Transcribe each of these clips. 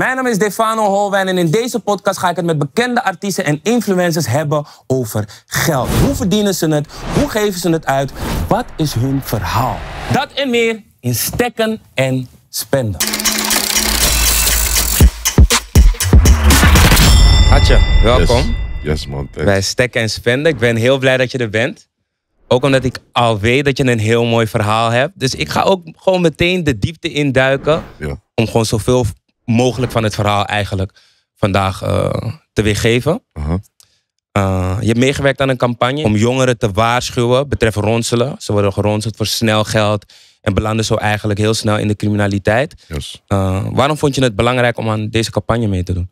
Mijn naam is Defano Holwijn en in deze podcast ga ik het met bekende artiesten en influencers hebben over geld. Hoe verdienen ze het? Hoe geven ze het uit? Wat is hun verhaal? Dat en meer in stekken en spenden. Hatje, welkom. Yes, yes man. Bij stekken en spenden. Ik ben heel blij dat je er bent. Ook omdat ik al weet dat je een heel mooi verhaal hebt. Dus ik ga ook gewoon meteen de diepte induiken. Om gewoon zoveel mogelijk van het verhaal eigenlijk vandaag eh, te weergeven. Uh-huh. Eh, je hebt meegewerkt aan een campagne om jongeren te waarschuwen betreffende ronselen. Ze worden geronseld voor snel geld en belanden zo eigenlijk heel snel in de criminaliteit. Yes. Eh, waarom vond je het belangrijk om aan deze campagne mee te doen?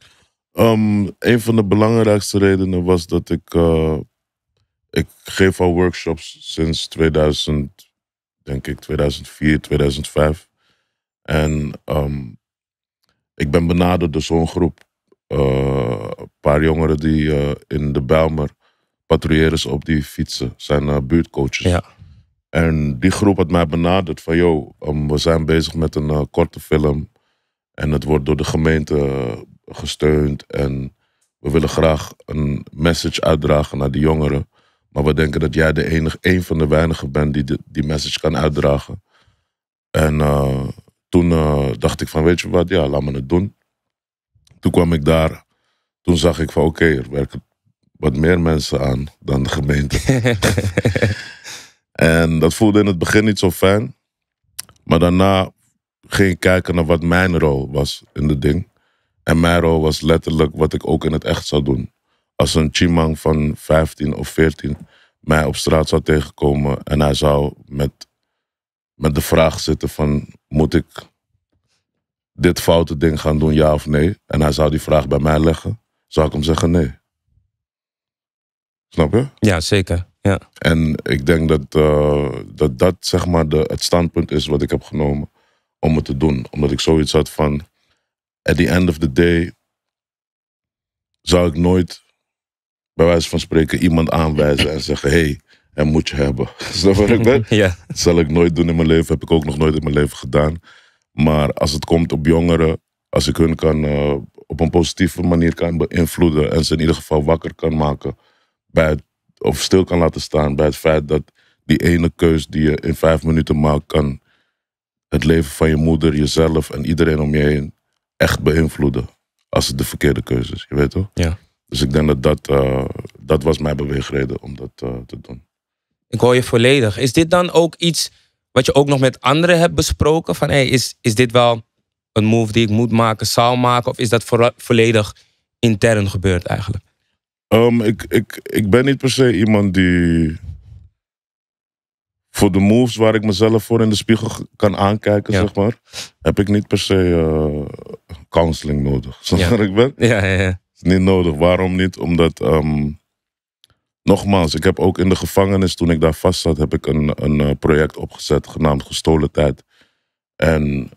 Um, een van de belangrijkste redenen was dat ik. ik geef al workshops sinds 2000, denk ik, 2004, 2005. En ehm, ik ben benaderd door zo'n groep. Eh, een paar jongeren die eh, in de Bijlmer patrouilleren op die fietsen. Zijn eh, buurtcoaches. Ja. En die groep had mij benaderd van... joh, ehm, we zijn bezig met een korte film. En het wordt door de gemeente gesteund. En we willen graag een message uitdragen naar die jongeren. Maar we denken dat jij de enige, een van de weinigen bent die die message kan uitdragen. En toen eh, dacht ik van, weet je wat, ja, laat me het doen. Toen kwam ik daar, toen zag ik van, oké, er werken wat meer mensen aan dan de gemeente. en dat voelde in het begin niet zo fijn. Maar daarna ging ik kijken naar wat mijn rol was in het ding. En mijn rol was letterlijk wat ik ook in het echt zou doen. Als een chimang van 15 of 14 mij op straat zou tegenkomen en hij zou met met de vraag zitten van moet ik dit foute ding gaan doen, ja of nee? En hij zou die vraag bij mij leggen, zou ik hem zeggen nee. Snap je? Ja, zeker. Ja. En ik denk dat eh, dat, dat zeg maar de, het standpunt is wat ik heb genomen om het te doen. Omdat ik zoiets had van, at the end of the day zou ik nooit bij wijze van spreken iemand aanwijzen en zeggen, hey, en moet je hebben. ik ja. Dat zal ik nooit doen in mijn leven. Heb ik ook nog nooit in mijn leven gedaan. Maar als het komt op jongeren, als ik hun kan eh, op een positieve manier kan beïnvloeden. En ze in ieder geval wakker kan maken. Bij of stil kan laten staan bij het feit dat die ene keus die je in vijf minuten maakt. kan het leven van je moeder, jezelf en iedereen om je heen echt beïnvloeden. Als het de verkeerde keuze is, je weet toch? Ja. Dus ik denk dat dat, eh, dat was mijn beweegreden om dat eh, te doen. Ik hoor je volledig. Is dit dan ook iets wat je ook nog met anderen hebt besproken? Van hey, is, is dit wel een move die ik moet maken, zou maken? Of is dat volledig intern gebeurd eigenlijk? Ehm, ik, ik, ik ben niet per se iemand die voor de moves waar ik mezelf voor in de spiegel kan aankijken, zeg maar, heb ik niet per se uh, counseling nodig. Zoals ja. ik ben? Ja, ja, ja. niet nodig. Waarom niet? Omdat ehm, nogmaals, ik heb ook in de gevangenis, toen ik daar vast zat, heb ik een, een eh, project opgezet genaamd Gestolen Tijd. En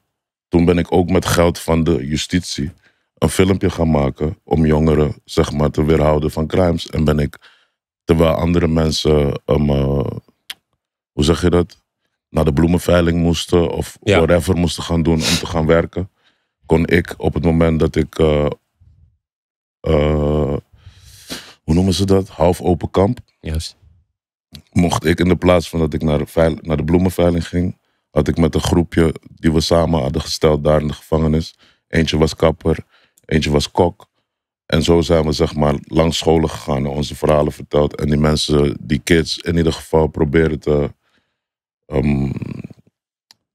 toen ben ik ook met geld van de justitie een filmpje gaan maken om jongeren zeg maar, te weerhouden van crimes. En ben ik, terwijl andere mensen, um, hoe zeg je dat, naar de bloemenveiling moesten of whatever moesten gaan doen om te gaan werken, kon ik op het moment dat ik eh, hoe noemen ze dat? Half open kamp. Juist. Mocht ik in de plaats van dat ik naar de, naar de bloemenveiling ging, had ik met een groepje die we samen hadden gesteld daar in de gevangenis. Eentje was kapper, eentje was kok. En zo zijn we zeg maar langs scholen gegaan en onze verhalen verteld. En die mensen, die kids in ieder geval proberen te, ehm,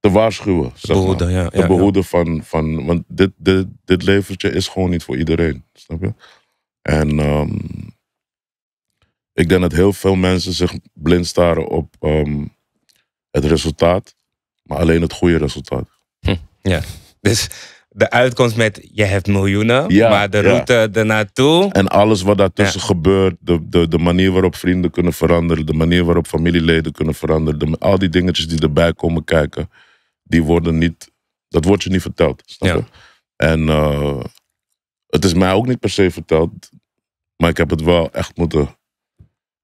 te waarschuwen. Te behoeden, ja, Te ja, behoeden van, van want dit, dit, dit levertje is gewoon niet voor iedereen, snap je? En ehm, ik denk dat heel veel mensen zich blind staren op ehm, het resultaat, maar alleen het goede resultaat. Hm, ja, dus de uitkomst met je hebt miljoenen, maar de route ernaartoe. En alles wat daartussen gebeurt, de, de, de manier waarop vrienden kunnen veranderen, de manier waarop familieleden kunnen veranderen, de, al die dingetjes die erbij komen kijken, die worden niet, dat wordt je niet verteld. Snap je? En eh, het is mij ook niet per se verteld, maar ik heb het wel echt moeten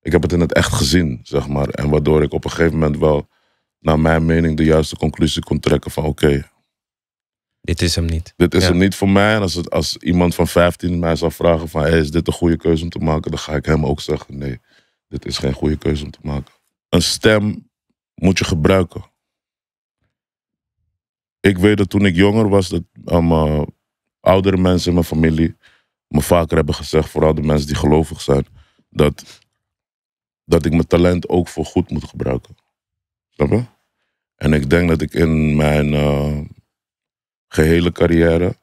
ik heb het in het echt gezien, zeg maar. En waardoor ik op een gegeven moment wel, naar mijn mening, de juiste conclusie kon trekken van oké. dit is hem niet. Dit is hem niet voor mij. En als, het, als iemand van 15 mij zou vragen van hey, is dit een goede keuze om te maken, dan ga ik hem ook zeggen nee, dit is geen goede keuze om te maken. Een stem moet je gebruiken. Ik weet dat toen ik jonger was, dat mijn um, uh, oudere mensen in mijn familie me vaker hebben gezegd, vooral de mensen die gelovig zijn, dat dat ik mijn talent ook voor goed moet gebruiken. Snap je? En ik denk dat ik in mijn eh, gehele carrière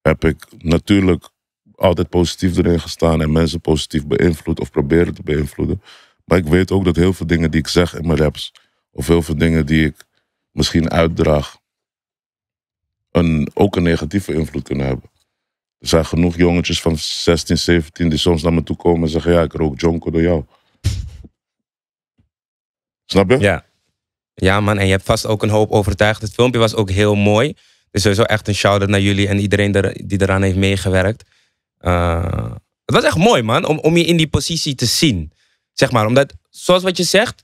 heb ik natuurlijk altijd positief erin gestaan en mensen positief beïnvloed of proberen te beïnvloeden. Maar ik weet ook dat heel veel dingen die ik zeg in mijn raps, of heel veel dingen die ik misschien uitdraag, een, ook een negatieve invloed kunnen hebben. Er zijn genoeg jongetjes van 16, 17 die soms naar me toe komen en zeggen: Ja, ik rook jonko door jou. Snap je? Ja. Ja, man. En je hebt vast ook een hoop overtuigd. Het filmpje was ook heel mooi. Dus sowieso echt een shout-out naar jullie en iedereen er, die eraan heeft meegewerkt. Eh, het was echt mooi, man, om, om je in die positie te zien. Zeg maar, omdat, zoals wat je zegt,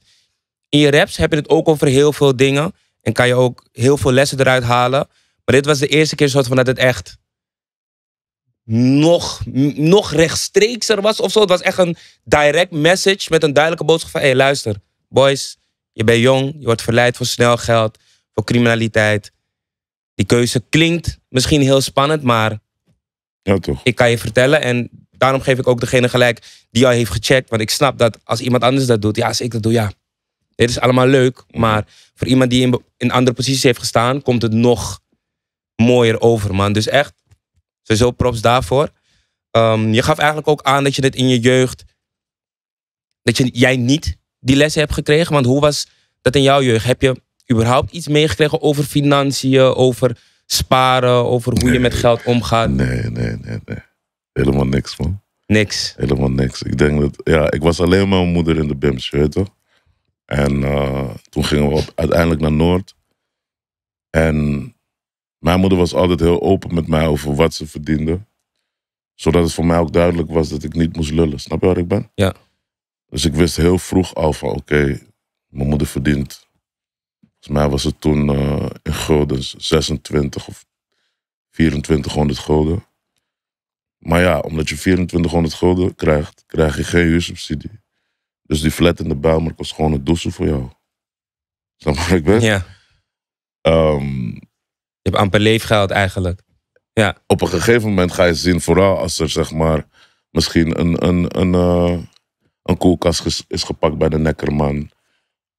in je raps heb je het ook over heel veel dingen. En kan je ook heel veel lessen eruit halen. Maar dit was de eerste keer soort van dat het echt nog, nog rechtstreekser was of zo. Het was echt een direct message met een duidelijke boodschap van... hé, hey, luister, boys, je bent jong, je wordt verleid voor snel geld, voor criminaliteit. Die keuze klinkt misschien heel spannend, maar ja, toch. ik kan je vertellen. En daarom geef ik ook degene gelijk die jou heeft gecheckt. Want ik snap dat als iemand anders dat doet, ja, als ik dat doe, ja. Dit is allemaal leuk, maar voor iemand die in, een andere positie heeft gestaan, komt het nog mooier over, man. Dus echt, sowieso props daarvoor. Ehm, je gaf eigenlijk ook aan dat je dit in je jeugd. dat je, jij niet die lessen heb gekregen? Want hoe was dat in jouw jeugd? Heb je überhaupt iets meegekregen over financiën, over sparen, over hoe je met geld omgaat? Nee, nee, nee, nee. Helemaal niks, man. Niks? Helemaal niks. Ik denk dat, ja, ik was alleen met mijn moeder in de BIMS, toch? En eh, toen gingen we op, uiteindelijk naar Noord. En mijn moeder was altijd heel open met mij over wat ze verdiende. Zodat het voor mij ook duidelijk was dat ik niet moest lullen. Snap je waar ik ben? Ja. Dus ik wist heel vroeg al van oké, mijn moeder verdient. Volgens mij was het toen eh, in gulden 26 of 2400 gulden. Maar ja, omdat je 2400 gulden krijgt, krijg je geen huursubsidie. Dus die flat in de Bijlmer was gewoon een douchen voor jou. Snap wat ik ben? Ja. Ehm, je hebt amper leefgeld eigenlijk. Ja. Op een gegeven moment ga je zien, vooral als er zeg maar misschien een, een, een, eh, een koelkast is, gepakt bij de nekkerman.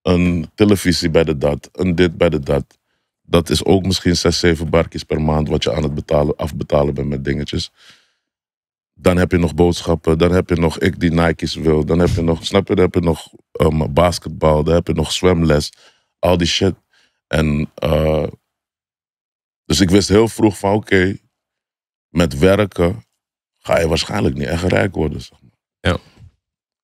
Een televisie bij de dat. Een dit bij de dat. Dat is ook misschien 6, 7 barkjes per maand wat je aan het betalen, afbetalen bent met dingetjes. Dan heb je nog boodschappen. Dan heb je nog ik die Nike's wil. Dan heb je nog, snap je, dan heb je nog um, basketbal. Dan heb je nog zwemles. Al die shit. En eh, dus ik wist heel vroeg van oké, met werken ga je waarschijnlijk niet echt rijk worden. Zeg maar. Ja.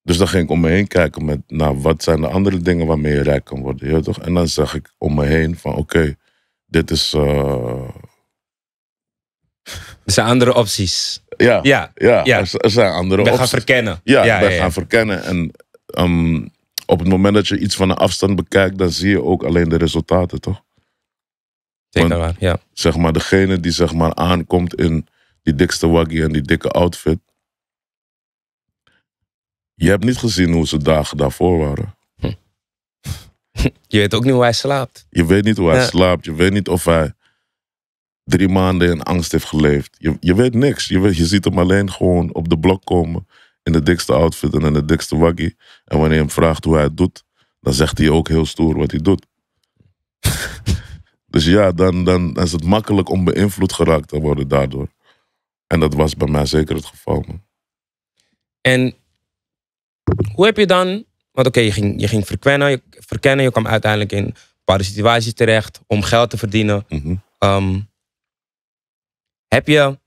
Dus dan ging ik om me heen kijken met, nou, wat zijn de andere dingen waarmee je rijk kan worden, je toch? En dan zag ik om me heen van, oké, dit is... Eh, er zijn andere opties. Ja, ja, ja, Er, zijn andere opties. We gaan verkennen. Ja, we gaan verkennen. En ehm, op het moment dat je iets van een afstand bekijkt, dan zie je ook alleen de resultaten, toch? Denk daar waar, ja. Zeg maar, degene die zeg maar aankomt in die dikste waggie en die dikke outfit, je hebt niet gezien hoe ze dagen daarvoor waren. Hm. je weet ook niet hoe hij slaapt. Je weet niet hoe hij slaapt. Je weet niet of hij drie maanden in angst heeft geleefd. Je, je weet niks. Je, weet, je ziet hem alleen gewoon op de blok komen. In de dikste outfit en in de dikste waggie. En wanneer je hem vraagt hoe hij het doet, dan zegt hij ook heel stoer wat hij doet. dus ja, dan, dan is het makkelijk om beïnvloed geraakt te worden daardoor. En dat was bij mij zeker het geval. Man. En hoe heb je dan, want oké, je, ging, je ging verkennen, je, verkennen, je kwam uiteindelijk in bepaalde situaties terecht om geld te verdienen. Mhm. Ehm, heb je,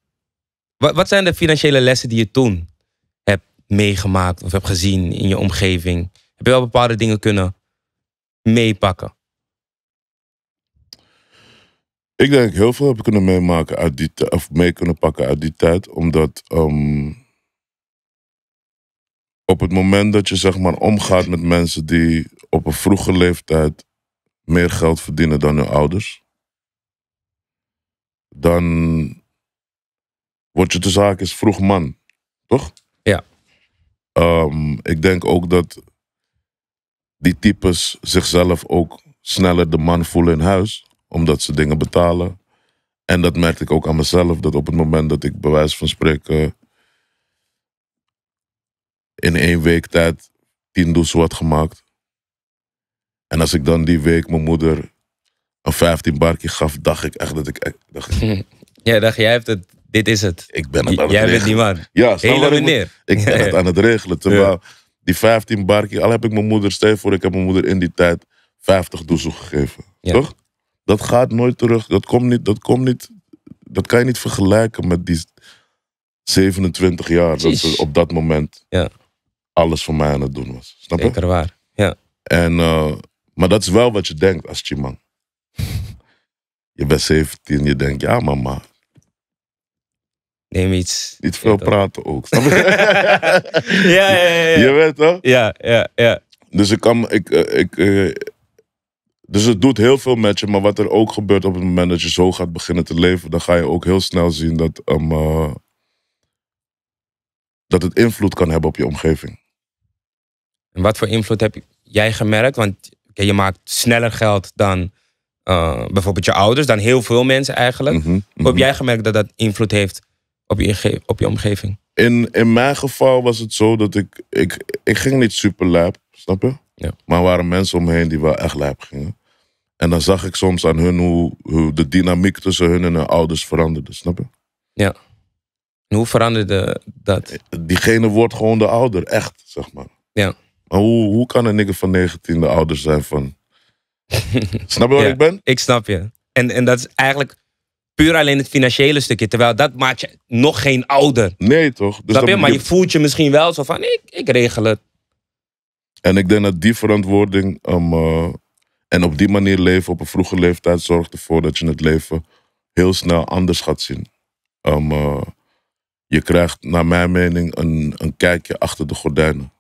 wat, wat zijn de financiële lessen die je toen hebt meegemaakt of hebt gezien in je omgeving? Heb je wel bepaalde dingen kunnen meepakken? Ik denk heel veel heb ik kunnen meemaken uit die of mee kunnen pakken uit die tijd, omdat ehm, op het moment dat je zeg maar omgaat met mensen die op een vroege leeftijd meer geld verdienen dan hun ouders, dan word je te zaak is vroeg man, toch? Ja. Ehm, ik denk ook dat die types zichzelf ook sneller de man voelen in huis, omdat ze dingen betalen. En dat merkte ik ook aan mezelf, dat op het moment dat ik bewijs van spreken in één week tijd tien doezel had gemaakt. En als ik dan die week mijn moeder een 15 barkje gaf, dacht ik echt dat ik. Dacht, ja, dacht jij hebt het, dit is het. Ik ben het aan jij bent niet man. Ja, Hele meneer. Ik, ik ben het aan het regelen. Terwijl die 15 barkje, al heb ik mijn moeder, stel voor, ik heb mijn moeder in die tijd 50 doezel gegeven. Toch? Dat gaat nooit terug. Dat komt niet, dat komt niet, dat kan je niet vergelijken met die 27 jaar dat op dat moment. Ja alles voor mij aan het doen was. Snap je? Zeker waar, ja. En, eh, maar dat is wel wat je denkt als man. je bent 17, je denkt, ja mama. Neem iets. Niet veel praten ook. Snap je? ja, ja, ja, Je weet toch? Ja, ja, ja. Dus ik kan, ik, eh, ik, eh, dus het doet heel veel met je. Maar wat er ook gebeurt op het moment dat je zo gaat beginnen te leven, dan ga je ook heel snel zien dat, um, dat het invloed kan hebben op je omgeving. En wat voor invloed heb jij gemerkt? Want je maakt sneller geld dan eh, bijvoorbeeld je ouders, dan heel veel mensen eigenlijk. Mm Heb mhm. jij gemerkt dat dat invloed heeft op je, op je omgeving? In, in mijn geval was het zo dat ik, ik, ik ging niet super lab, snap je? Ja. Maar er waren mensen om me heen die wel echt lab gingen. En dan zag ik soms aan hun hoe, hoe de dynamiek tussen hun en hun ouders veranderde, snap je? Ja. hoe veranderde dat? Eh, diegene wordt gewoon de ouder, echt, zeg maar. Ja. Maar hoe, hoe kan een nigger van 19 de ouder zijn van... snap je waar ik ben? Ik snap je. En, en dat is eigenlijk puur alleen het financiële stukje. Terwijl dat maakt je nog geen ouder. Nee, toch? Dus Maar je voelt je misschien wel zo van, ik, ik regel het. En ik denk dat die verantwoording um, eh, en op die manier leven op een vroege leeftijd zorgt ervoor dat je het leven heel snel anders gaat zien. Um, eh, je krijgt, naar mijn mening, een, een kijkje achter de gordijnen.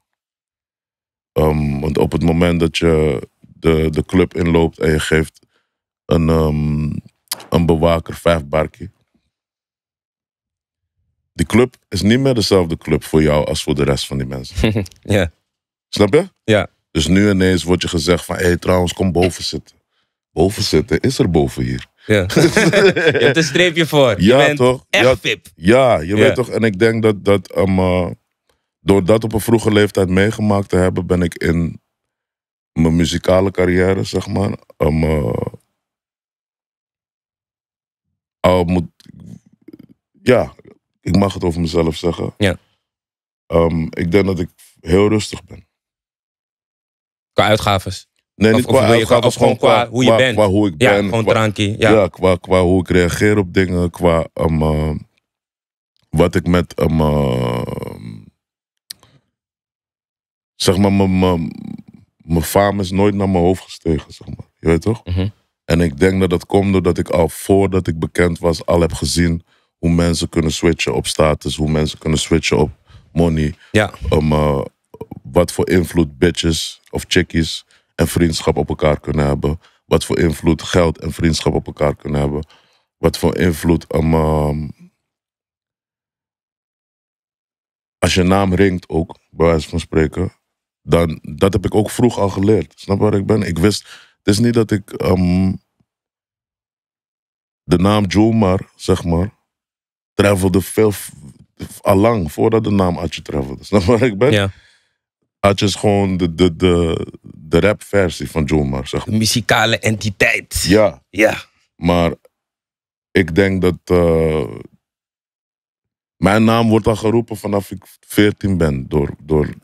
Ehm, want op het moment dat je de, de club inloopt en je geeft een, ehm, een bewaker vijf barkie. Die club is niet meer dezelfde club voor jou als voor de rest van die mensen. ja. Snap je? Ja. Dus nu ineens wordt je gezegd van, hé hey, trouwens, kom boven zitten. Boven zitten is er boven hier. Ja. je hebt een streepje voor. Ja, je bent toch? Echt ja, pip. Ja, je weet toch? En ik denk dat, dat ehm, eh, door dat op een vroege leeftijd meegemaakt te hebben, ben ik in mijn muzikale carrière, zeg maar, um, moet, ja, ik mag het over mezelf zeggen. Ja. Ehm, ik denk dat ik heel rustig ben. Qua uitgaves? Nee, niet qua uitgaves, of gewoon qua, hoe je bent. Qua hoe ik ja, ben. Gewoon ja. qua, qua hoe ik reageer op dingen. Qua eh, wat ik met eh, zeg maar, mijn faam is nooit naar mijn hoofd gestegen, zeg maar. Je weet toch? Mhm. En ik denk dat dat komt doordat ik al voordat ik bekend was, al heb gezien hoe mensen kunnen switchen op status, hoe mensen kunnen switchen op money. Ja. Eh, wat voor invloed bitches of chickies en vriendschap op elkaar kunnen hebben. Wat voor invloed geld en vriendschap op elkaar kunnen hebben. Wat voor invloed. Um, als je naam ringt ook, bij wijze van spreken dan dat heb ik ook vroeg al geleerd. Snap waar ik ben? Ik wist, het is niet dat ik ehm, de naam Jomar, zeg maar, travelde veel, allang voordat de naam Atje travelde. Snap waar ik ben? Ja. Atje is gewoon de, de, de, de rapversie van Jomar, zeg maar. De muzikale entiteit. Ja. Ja. Maar ik denk dat eh, mijn naam wordt al geroepen vanaf ik 14 ben door, door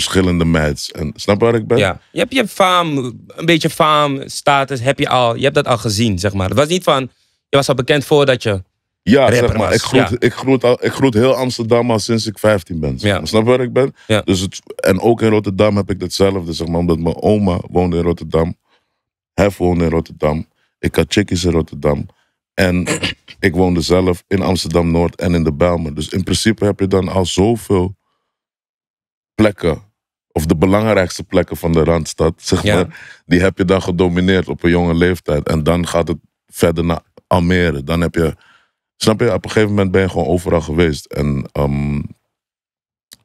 verschillende meds. En snap waar ik ben? Ja. Je hebt, je faam, een beetje faam, status heb je al. Je hebt dat al gezien, zeg maar. Het was niet van, je was al bekend voordat je ja, zeg maar. Ik groet, ik, groet al, ik groet heel Amsterdam al sinds ik 15 ben. Snap waar ik ben? Ja. Dus het, en ook in Rotterdam heb ik datzelfde, zeg maar. Omdat mijn oma woonde in Rotterdam. hij woonde in Rotterdam. Ik had chickies in Rotterdam. En ik woonde zelf in Amsterdam-Noord en in de Bijlmer. Dus in principe heb je dan al zoveel plekken, of de belangrijkste plekken van de Randstad, zeg maar, die heb je dan gedomineerd op een jonge leeftijd. En dan gaat het verder naar Almere. Dan heb je, snap je, op een gegeven moment ben je gewoon overal geweest. En ehm,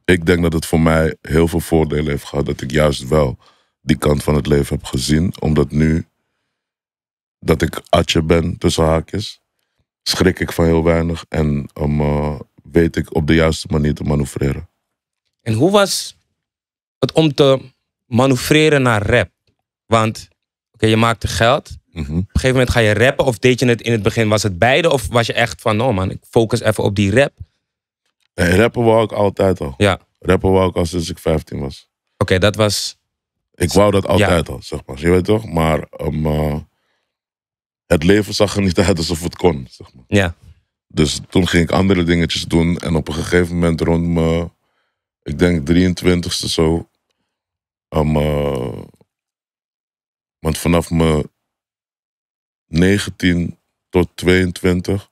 ik denk dat het voor mij heel veel voordelen heeft gehad dat ik juist wel die kant van het leven heb gezien. Omdat nu dat ik atje ben tussen haakjes, schrik ik van heel weinig en um, weet ik op de juiste manier te manoeuvreren. En hoe was het om te manoeuvreren naar rap? Want oké, je maakte geld. Mhm. Op een gegeven moment ga je rappen. Of deed je het in het begin? Was het beide? Of was je echt van, oh man, ik focus even op die rap? rappen wou ik altijd al. Ja. Rappen wou ik al sinds ik 15 was. Oké, dat was... Ik wou dat altijd al, zeg maar. Je weet toch? Maar ehm, eh, het leven zag er niet uit alsof het kon, zeg maar. Ja. Dus toen ging ik andere dingetjes doen. En op een gegeven moment rond me ik denk 23 e zo. om eh, want vanaf mijn 19 tot 22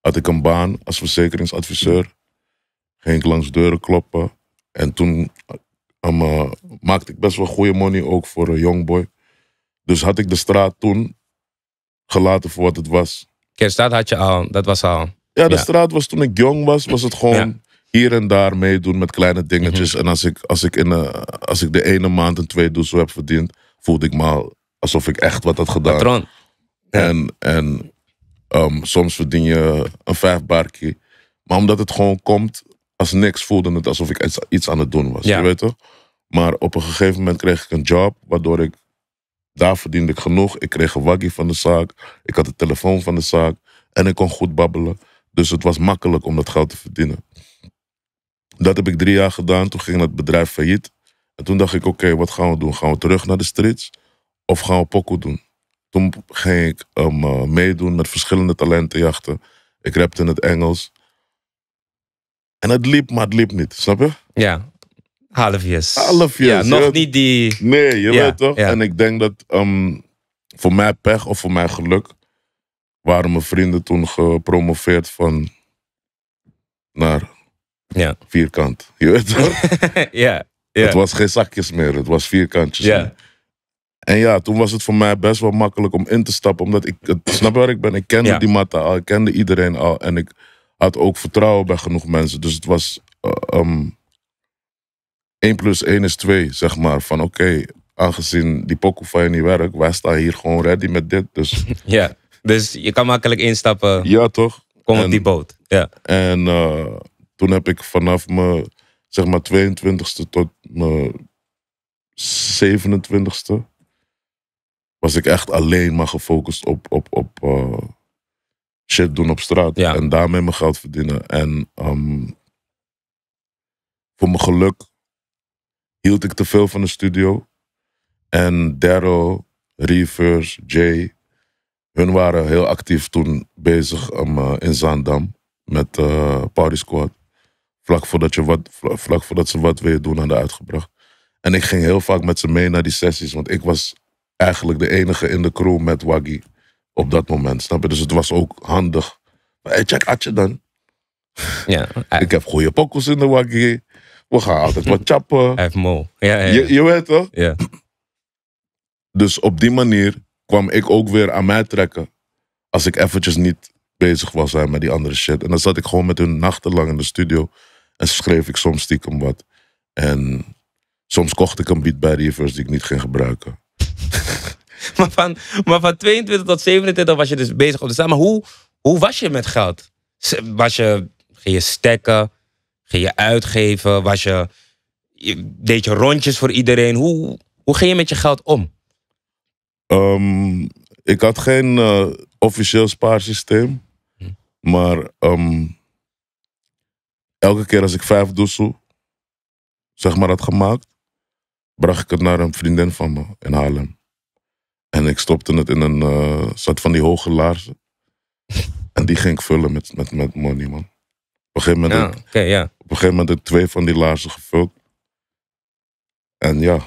had ik een baan als verzekeringsadviseur. Ging ik langs deuren kloppen. En toen eh, maakte ik best wel goede money ook voor een jongboy. Dus had ik de straat toen gelaten voor wat het was. dat had je al, dat was al. Ja, de straat was toen ik jong was, was het gewoon hier en daar meedoen met kleine dingetjes. Mhm. En als ik, als, ik in, eh, als ik de ene maand en twee doos heb verdiend, voelde ik me alsof ik echt wat had gedaan. En, en ehm, soms verdien je een vijf barkie. Maar omdat het gewoon komt als niks, voelde het alsof ik iets, aan het doen was. Je weet toch? Maar op een gegeven moment kreeg ik een job, waardoor ik daar verdiende ik genoeg. Ik kreeg een waggie van de zaak. Ik had de telefoon van de zaak. En ik kon goed babbelen. Dus het was makkelijk om dat geld te verdienen. Dat heb ik drie jaar gedaan. Toen ging dat bedrijf failliet. En toen dacht ik, oké, wat gaan we doen? Gaan we terug naar de streets? Of gaan we pokoe doen? Toen ging ik ehm, eh, meedoen met verschillende talentenjachten. Ik rapte in het Engels. En het liep, maar het liep niet. Snap je? Ja, halfjes. Halfjes. Ja, nog niet die... Nee, je weet toch? En ik denk dat ehm, voor mijn pech of voor mijn geluk... waren mijn vrienden toen gepromoveerd van... naar ja. Vierkant. Je weet toch? ja, ja. Het was geen zakjes meer, het was vierkantjes. Ja. En ja, toen was het voor mij best wel makkelijk om in te stappen. Omdat ik, het, snap waar ik ben? Ik kende die matta al, ik kende iedereen al. En ik had ook vertrouwen bij genoeg mensen. Dus het was uh, eh, 1 ehm, plus 1 is 2, zeg maar. Van oké, aangezien die pokoe van je niet werkt, wij staan hier gewoon ready met dit. Dus. ja, dus je kan makkelijk instappen. Ja, toch? Kom op die boot. Ja. En... Eh, toen heb ik vanaf mijn zeg maar 22ste tot mijn 27ste was ik echt alleen maar gefocust op, op, op eh, shit doen op straat. En daarmee mijn geld verdienen. En ehm, voor mijn geluk hield ik te veel van de studio. En Daryl, Reverse, Jay, hun waren heel actief toen bezig um, uh, in Zaandam met uh, Party Squad. Vlak voordat, je wat, vlak voordat ze wat weer doen hadden uitgebracht. En ik ging heel vaak met ze mee naar die sessies. Want ik was eigenlijk de enige in de crew met Waggy op dat moment. Snap je? Dus het was ook handig. Maar hey, check Atje dan. Ja, ik heb goede pokkels in de Waggy. We gaan altijd wat chappen. Hij heeft mol. Ja, ja, Je, je, weet toch? Ja. Dus op die manier kwam ik ook weer aan mij trekken. Als ik eventjes niet bezig was hè, met die andere shit. En dan zat ik gewoon met hun nachtenlang in de studio. En schreef ik soms stiekem wat. En soms kocht ik een beat bij Rivers die ik niet ging gebruiken. maar, van, maar van 22 tot 27 was je dus bezig om te staan. Maar hoe, hoe was je met geld? Was je, ging je stekken? Ging je uitgeven? Was je, deed je rondjes voor iedereen? Hoe, hoe ging je met je geld om? Ehm, ik had geen eh, officieel spaarsysteem. Hm. Maar ehm, Elke keer als ik vijf doezel, zeg maar, had gemaakt, bracht ik het naar een vriendin van me in Haarlem. En ik stopte het in een uh, soort van die hoge laarzen. en die ging ik vullen met, met, met money, man. Op een gegeven moment, ja, op een gegeven moment heb ik twee van die laarzen gevuld. En ja,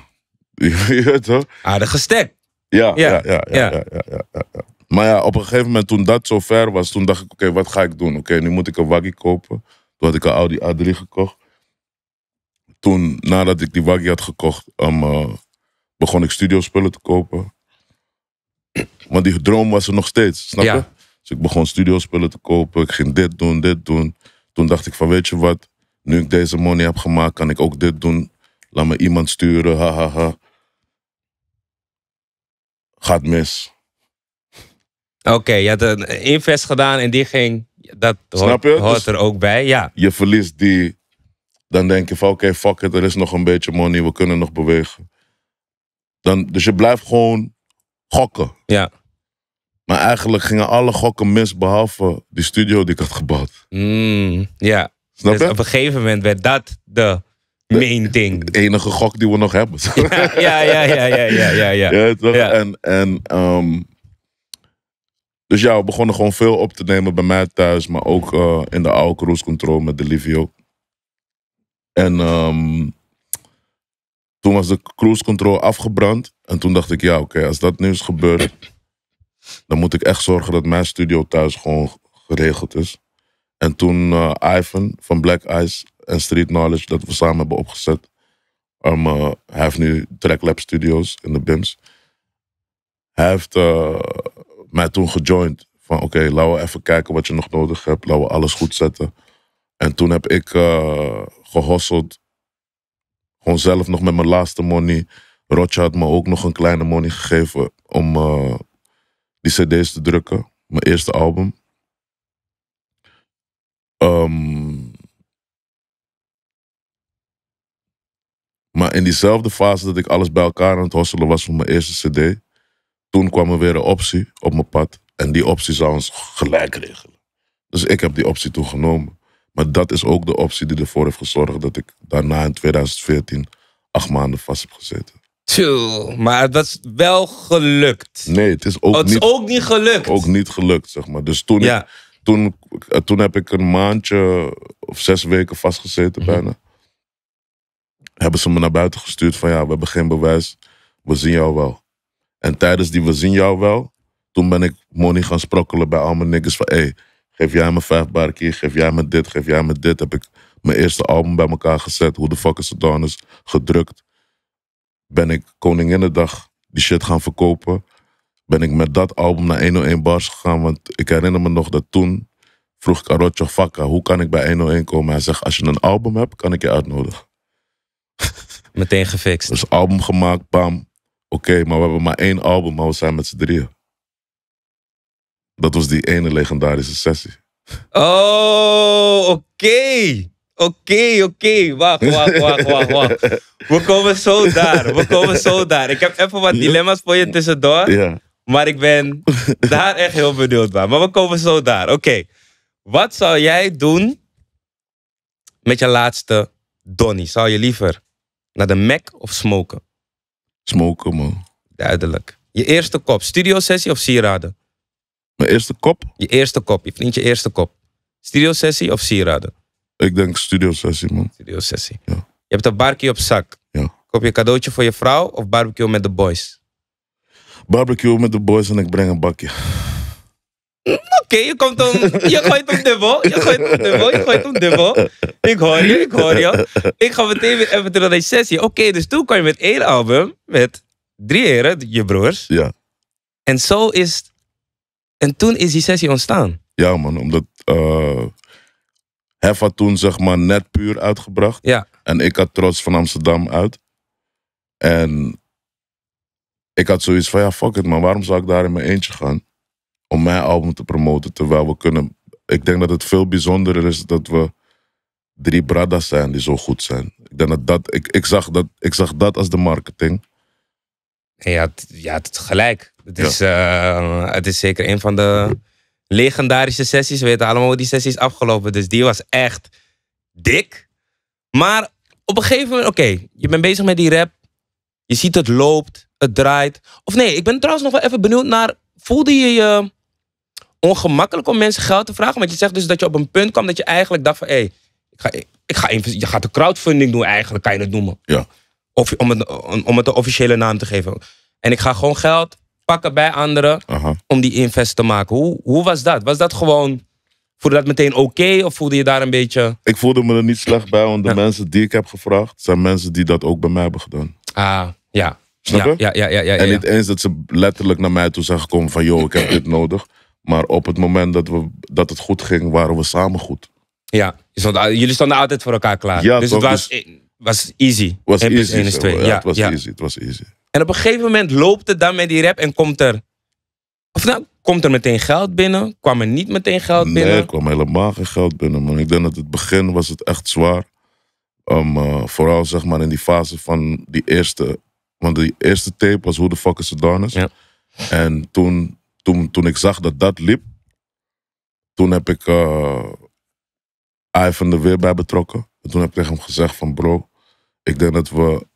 je weet toch? Aardige stek. Ja, ja, ja, ja, ja. ja, ja, Maar ja, op een gegeven moment toen dat zo ver was, toen dacht ik, oké, wat ga ik doen? Oké, nu moet ik een waggie kopen. Toen had ik een Audi A3 gekocht. Toen, nadat ik die Waggy had gekocht, um, eh, begon ik studiospullen te kopen. Want die droom was er nog steeds, snap je? Dus ik begon studiospullen te kopen. Ik ging dit doen, dit doen. Toen dacht ik van, weet je wat? Nu ik deze money heb gemaakt, kan ik ook dit doen. Laat me iemand sturen, Ha Ha, ha. Gaat mis. Oké, je had een invest gedaan en die ging dat hoort, je? hoort dus er ook bij, ja. Je verliest die. Dan denk je van oké, fuck it, er is nog een beetje money, we kunnen nog bewegen. Dan, dus je blijft gewoon gokken. Ja. Maar eigenlijk gingen alle gokken mis, behalve die studio die ik had gebouwd. Mm, ja. Snap dus je? op een gegeven moment werd dat de main thing. De enige gok die we nog hebben. Ja, ja, ja, ja, ja, ja. ja, ja. ja en en ehm, dus ja, we begonnen gewoon veel op te nemen bij mij thuis, maar ook eh, in de oude cruise control met de Livio. En ehm, toen was de cruise control afgebrand. En toen dacht ik, ja, oké, als dat nu is gebeurd, dan moet ik echt zorgen dat mijn studio thuis gewoon geregeld is. En toen eh, Ivan van Black Eyes en Street Knowledge, dat we samen hebben opgezet. Ehm, eh, hij heeft nu Track Lab Studios in de BIMS. Hij heeft mij toen gejoind. Van oké, laten we even kijken wat je nog nodig hebt. Laten we alles goed zetten. En toen heb ik uh, eh, gehosseld. Gewoon zelf nog met mijn laatste money. Rotje had me ook nog een kleine money gegeven om eh, die cd's te drukken. Mijn eerste album. Ehm, maar in diezelfde fase dat ik alles bij elkaar aan het hosselen was voor mijn eerste cd toen kwam er weer een optie op mijn pad. En die optie zou ons gelijk regelen. Dus ik heb die optie toen genomen. Maar dat is ook de optie die ervoor heeft gezorgd dat ik daarna in 2014 acht maanden vast heb gezeten. Tjoe, maar dat is wel gelukt. Nee, het is ook, oh, het is niet, ook niet gelukt. Ook niet gelukt, zeg maar. Dus toen, ik, toen, eh, toen heb ik een maandje of zes weken vastgezeten mhm. bijna. Hebben ze me naar buiten gestuurd van ja, we hebben geen bewijs. We zien jou wel. En tijdens die We zien jou wel, toen ben ik money gaan sprokkelen bij al mijn niggas van... Hey, geef jij me vijf barkie, geef jij me dit, geef jij me dit. Heb ik mijn eerste album bij elkaar gezet, Hoe the Fuck Is Is, gedrukt. Ben ik Koninginnedag die shit gaan verkopen. Ben ik met dat album naar 101 Bars gegaan, want ik herinner me nog dat toen... Vroeg ik Arotjo Vakka, hoe kan ik bij 101 komen? Hij zegt, als je een album hebt, kan ik je uitnodigen. Meteen gefixt. Dus album gemaakt, bam. Oké, maar we hebben maar één album, maar we zijn met z'n drieën. Dat was die ene legendarische sessie. Oh, oké. Oké, oké. Wacht, wacht, wacht, wacht, wacht. We komen zo daar. We komen zo daar. Ik heb even wat dilemma's voor je tussendoor. Ja. Maar ik ben daar echt heel benieuwd naar. Maar we komen zo daar. Oké. Wat zou jij doen met je laatste Donnie? Zou je liever naar de Mac of smoken? Smoken, man. Duidelijk. Je eerste kop, studiosessie of sieraden? Mijn eerste kop? Je eerste kop, je vriend je eerste kop. Studiosessie of sieraden? Ik denk studiosessie, man. Studiosessie. Ja. Je hebt een barbecue op zak. Ja. Koop je cadeautje voor je vrouw of barbecue met de boys? Barbecue met de boys en ik breng een bakje. Oké, je komt om. Je gooit op de Je gooit op de Je gooit op de Ik hoor je, ik hoor je. Ik ga meteen even terug naar die sessie. Oké, dus toen kwam je met één album. Met drie heren, je broers. Ja. En zo is. En toen is die sessie ontstaan. Ja, man, omdat. Uh, eh, Hef had toen zeg maar net puur uitgebracht. Ja. En ik had trots van Amsterdam uit. En. Ik had zoiets van: ja, fuck it, maar waarom zou ik daar in mijn eentje gaan? om mijn album te promoten. Terwijl we kunnen. Ik denk dat het veel bijzonderer is dat we drie bradas zijn die zo goed zijn. Ik, denk dat dat, ik, ik, zag, dat, ik zag dat als de marketing. En ja, ja, het gelijk. Het, is, eh, het is zeker een van de legendarische sessies. We weten allemaal hoe die sessies afgelopen. Dus die was echt dik. Maar op een gegeven moment, oké, je bent bezig met die rap. Je ziet het loopt, het draait. Of nee, ik ben trouwens nog wel even benieuwd naar. Voelde je je ongemakkelijk om mensen geld te vragen? Want je zegt dus dat je op een punt kwam dat je eigenlijk dacht van... hé, hey, ik ga, ik ga je gaat de crowdfunding doen eigenlijk, kan je het noemen. Ja. Of, om, het, om het een officiële naam te geven. En ik ga gewoon geld pakken bij anderen om die invest te maken. Hoe, hoe was dat? Was dat gewoon... Voelde dat meteen oké of voelde je daar een beetje... Ik voelde me er niet slecht bij, want de mensen die ik heb gevraagd... zijn mensen die dat ook bij mij hebben gedaan. Ah, ja. Snap je? Ja, ja, ja, ja, ja, En niet eens dat ze letterlijk naar mij toe zijn gekomen van... joh, ik heb dit nodig. Maar op het moment dat, we, dat het goed ging, waren we samen goed. Ja, jullie stonden altijd voor elkaar klaar. Ja, dus het was, dus- was easy. Was easy, is twee. ja, het was easy. Het was easy. En op een gegeven moment loopt het dan met die rap en komt er. Of nou, komt er meteen geld binnen? Kwam er niet meteen geld binnen? Nee, er kwam helemaal geen geld binnen. Maar Ik denk dat het begin was het echt zwaar. Um, vooral zeg maar in die fase van die eerste. Want die eerste tape was Hoe de fuck is Adonis? Ja. En toen toen, toen ik zag dat dat liep, toen heb ik eh, Ivan er weer bij betrokken. En toen heb ik tegen hem gezegd van bro, ik denk dat we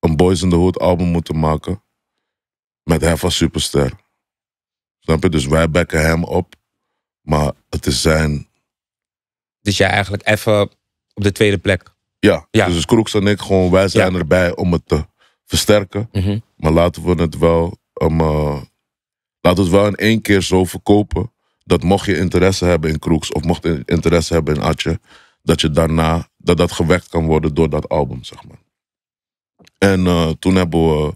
een Boys in the Hood album moeten maken met hem als Superster. Snap je? Dus wij bekken hem op, maar het is zijn... Dus jij eigenlijk even op de tweede plek? Ja, ja. dus Kroeks en ik, gewoon, wij zijn erbij om het te versterken. Mhm. Maar laten we het wel... om. Eh, Laat het wel in één keer zo verkopen dat mocht je interesse hebben in Kroeks of mocht je interesse hebben in Atje, dat je daarna, dat dat gewekt kan worden door dat album, zeg maar. En eh, toen hebben we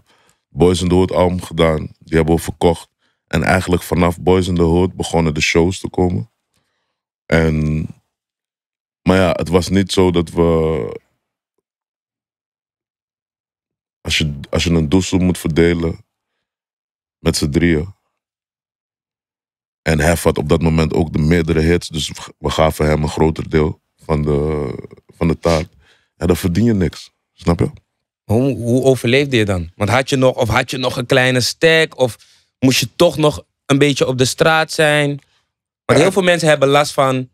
Boys in the Hood album gedaan. Die hebben we verkocht. En eigenlijk vanaf Boys in the Hood begonnen de shows te komen. En, maar ja, het was niet zo dat we. Als je, als je een doezel moet verdelen met z'n drieën, en hij had op dat moment ook de meerdere hits. Dus we gaven hem een groter deel van de, van de taart. En dan verdien je niks. Snap je? Hoe, hoe overleefde je dan? Want had je, nog, of had je nog een kleine stack? Of moest je toch nog een beetje op de straat zijn? Want heel veel mensen hebben last van...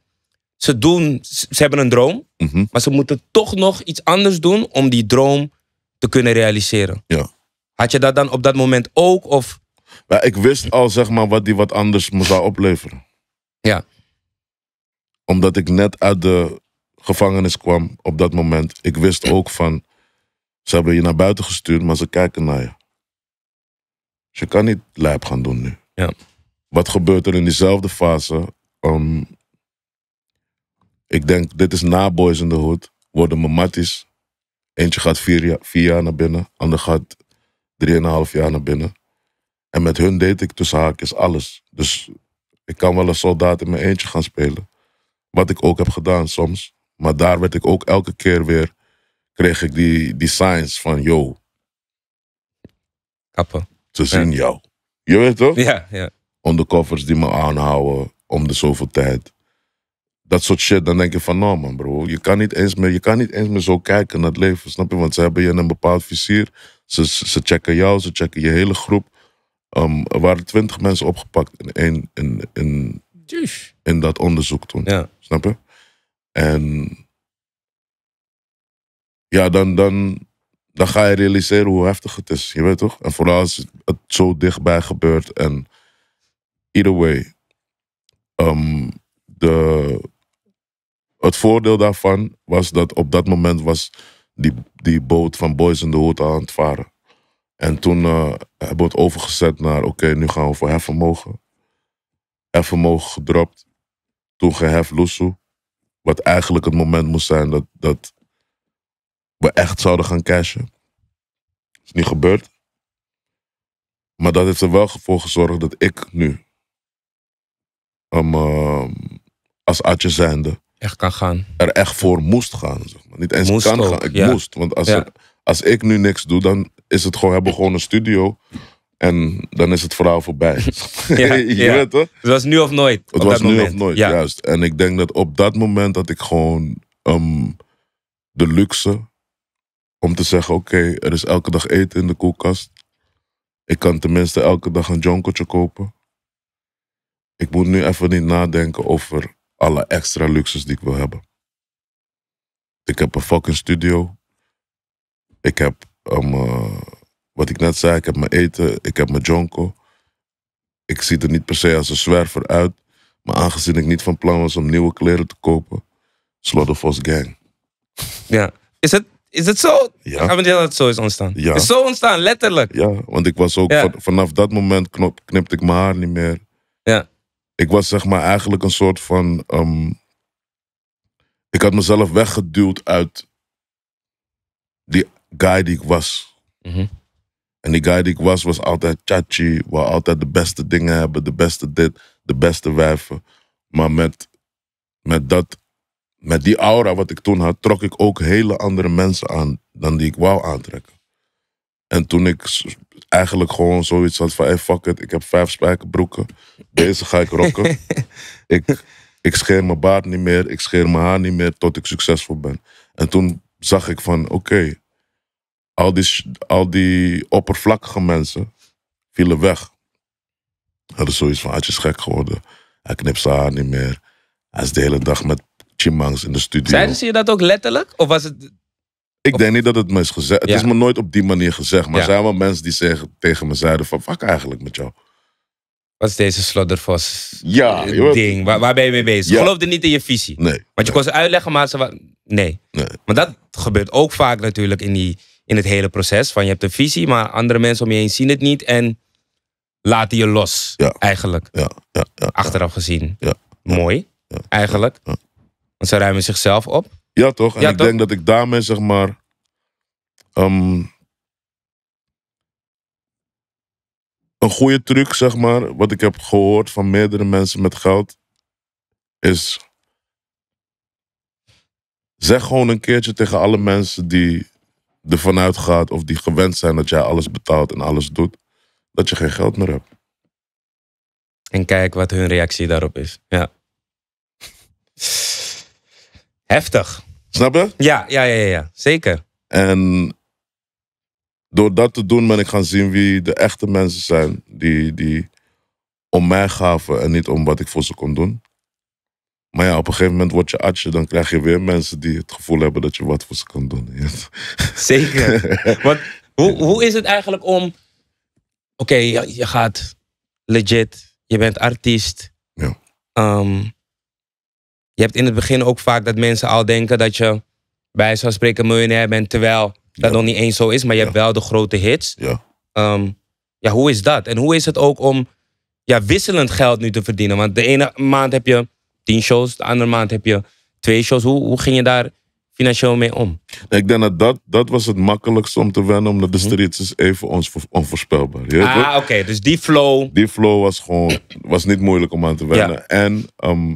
Ze, doen, ze hebben een droom, mhm. maar ze moeten toch nog iets anders doen om die droom te kunnen realiseren. Ja. Had je dat dan op dat moment ook? Of maar ik wist al, zeg maar, wat die wat anders me zou opleveren. Ja. Omdat ik net uit de gevangenis kwam op dat moment. Ik wist ook van, ze hebben je naar buiten gestuurd, maar ze kijken naar je. Dus je kan niet lijp gaan doen nu. Ja. Wat gebeurt er in diezelfde fase? Ehm, ik denk, dit is na Boys in de Hood. Worden mijn matties. Eentje gaat vier vier jaar naar binnen. Ander gaat drieënhalf jaar naar binnen. En met hun deed ik tussen haakjes alles. Dus ik kan wel een soldaat in mijn eentje gaan spelen. Wat ik ook heb gedaan soms. Maar daar werd ik ook elke keer weer, kreeg ik die, die signs van, yo. Kappen. Ze zien jou. Je weet toch? Ja, ja. Onderkoffers die me aanhouden om de zoveel tijd. Dat soort shit, dan denk je van, nou man bro, je kan niet eens meer, je kan niet eens meer zo kijken naar het leven, snap je? Want ze hebben je een bepaald vizier. Ze, ze checken jou, ze checken je hele groep. Ehm, er waren twintig mensen opgepakt in, een in, in, dat onderzoek toen. Ja. Snap je? En ja, dan, dan, dan ga je realiseren hoe heftig het is. Je weet toch? En vooral als het zo dichtbij gebeurt. En either way, ehm, de, het voordeel daarvan was dat op dat moment was die, die boot van Boys in the Hood aan het varen. En toen uh, hebben we het overgezet naar, oké, nu gaan we voor hefvermogen. Hefvermogen gedropt. Toen gehef Lusu. Wat eigenlijk het moment moest zijn dat, dat we echt zouden gaan cashen. is niet gebeurd. Maar dat heeft er wel voor gezorgd dat ik nu, um, als adje zijnde, echt kan gaan. er echt voor moest gaan. Zeg maar. Niet eens moest kan gaan, ik moest. Want als, als ik nu niks doe, dan is het gewoon, hebben we gewoon een studio. En dan is het verhaal voorbij. Ja, je weet toch? Het was nu of nooit. Het was nu of nooit, juist. En ik denk dat op dat moment dat ik gewoon ehm, de luxe om te zeggen: oké, er is elke dag eten in de koelkast. Ik kan tenminste elke dag een jonkeltje kopen. Ik moet nu even niet nadenken over alle extra luxes die ik wil hebben. Ik heb een fucking studio. Ik heb Um, wat ik net zei, ik heb mijn eten, ik heb mijn jonko. Ik zie er niet per se als een zwerver uit. Maar aangezien ik niet van plan was om nieuwe kleren te kopen, Sloddervos Gang. Ja, is het, is het zo? Ja. die ah, dat zo is ontstaan. Ja. Het is zo ontstaan, letterlijk. Ja, want ik was ook vanaf dat moment knipte ik mijn haar niet meer. Ja. Ik was zeg maar eigenlijk een soort van. Ehm, ik had mezelf weggeduwd uit die guy die ik was. Mhm. En die guy die ik was, was altijd chachi. Wou altijd de beste dingen hebben, de beste dit, de beste wijven. Maar met, met, dat, met die aura wat ik toen had, trok ik ook hele andere mensen aan dan die ik wou aantrekken. En toen ik eigenlijk gewoon zoiets had van, hey fuck it, ik heb vijf spijkerbroeken. Deze ga ik rocken. ik, ik scheer mijn baard niet meer, ik scheer mijn haar niet meer tot ik succesvol ben. En toen zag ik van, oké, al die, al die oppervlakkige mensen vielen weg. Hadden zoiets van, Adje ah, is gek geworden. Hij knipt zijn haar niet meer. Hij is de hele dag met chimangs in de studio. Zeiden ze je dat ook letterlijk? Of was het... Ik denk niet dat het me is gezegd. Het is me nooit op die manier gezegd. Maar ja. zijn wel mensen die zeggen, tegen me zeiden van, fuck eigenlijk met jou. Wat is deze sloddervos ja, ding? Waar, waar, ben je mee bezig? Ja. Geloofde niet in je visie. Nee. Want je kon ze uitleggen, maar ze... Nee. nee. Maar dat gebeurt ook vaak natuurlijk in die in het hele proces. Van je hebt een visie, maar andere mensen om je heen zien het niet en laten je los. Ja. Eigenlijk. Ja, ja, Achteraf gezien. Mooi. Eigenlijk. Want ze ruimen zichzelf op. Ja, toch? En ik denk dat ik daarmee zeg maar. Ehm, een goede truc, zeg maar, wat ik heb gehoord van meerdere mensen met geld, is. Zeg gewoon een keertje tegen alle mensen die Vanuit gaat of die gewend zijn dat jij alles betaalt en alles doet, dat je geen geld meer hebt. En kijk wat hun reactie daarop is. Ja. Heftig. Snap je? Ja, ja, ja, ja, zeker. En door dat te doen ben ik gaan zien wie de echte mensen zijn die, die om mij gaven en niet om wat ik voor ze kon doen. Maar ja, op een gegeven moment word je atje, dan krijg je weer mensen die het gevoel hebben dat je wat voor ze kan doen. Zeker. Want hoe, hoe is het eigenlijk om. Oké, je, gaat legit, je bent artiest. Ja. Um, je hebt in het begin ook vaak dat mensen al denken dat je bij zo'n spreken miljonair bent, terwijl dat nog niet eens zo is, maar je hebt wel de grote hits. Ja. Um, ja, hoe is dat? En hoe is het ook om ja, wisselend geld nu te verdienen? Want de ene maand heb je tien shows, de andere maand heb je twee shows. Hoe, hoe ging je daar financieel mee om? ik denk dat, dat dat was het makkelijkste om te wennen, omdat de mhm. streets is even onvoorspelbaar. Je ah, oké, dus die flow. Die flow was gewoon was niet moeilijk om aan te wennen. En ehm,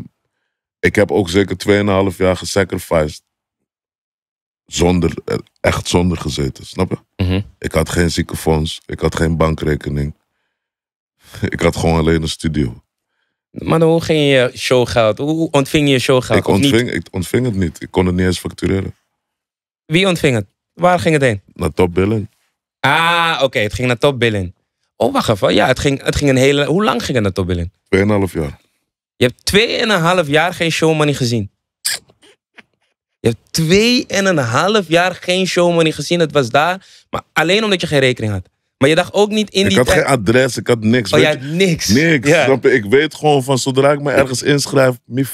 ik heb ook zeker 2,5 jaar gesacrificed. Zonder, eh, echt zonder gezeten, snap je? Mhm. Ik had geen ziekenfonds, ik had geen bankrekening. Ik had gewoon alleen een studio. Maar hoe ging je showgeld? Hoe ontving je showgeld? Ik ontving, ik ontving het niet. Ik kon het niet eens factureren. Wie ontving het? Waar ging het heen? Naar Top Billing. Ah, oké. Het ging naar Top Billing. Oh, wacht even. Ja, het ging, het ging een hele... Hoe lang ging het naar Top Billing? Tweeënhalf jaar. Je hebt tweeënhalf jaar geen showmoney gezien. Je hebt tweeënhalf jaar geen showmoney gezien. Het was daar. Maar alleen omdat je geen rekening had. Maar je dacht ook niet in die. Ik had geen adres, ik had niks. Oh, jij niks. Niks. Ja. Ik weet gewoon van zodra ik me ergens inschrijf, me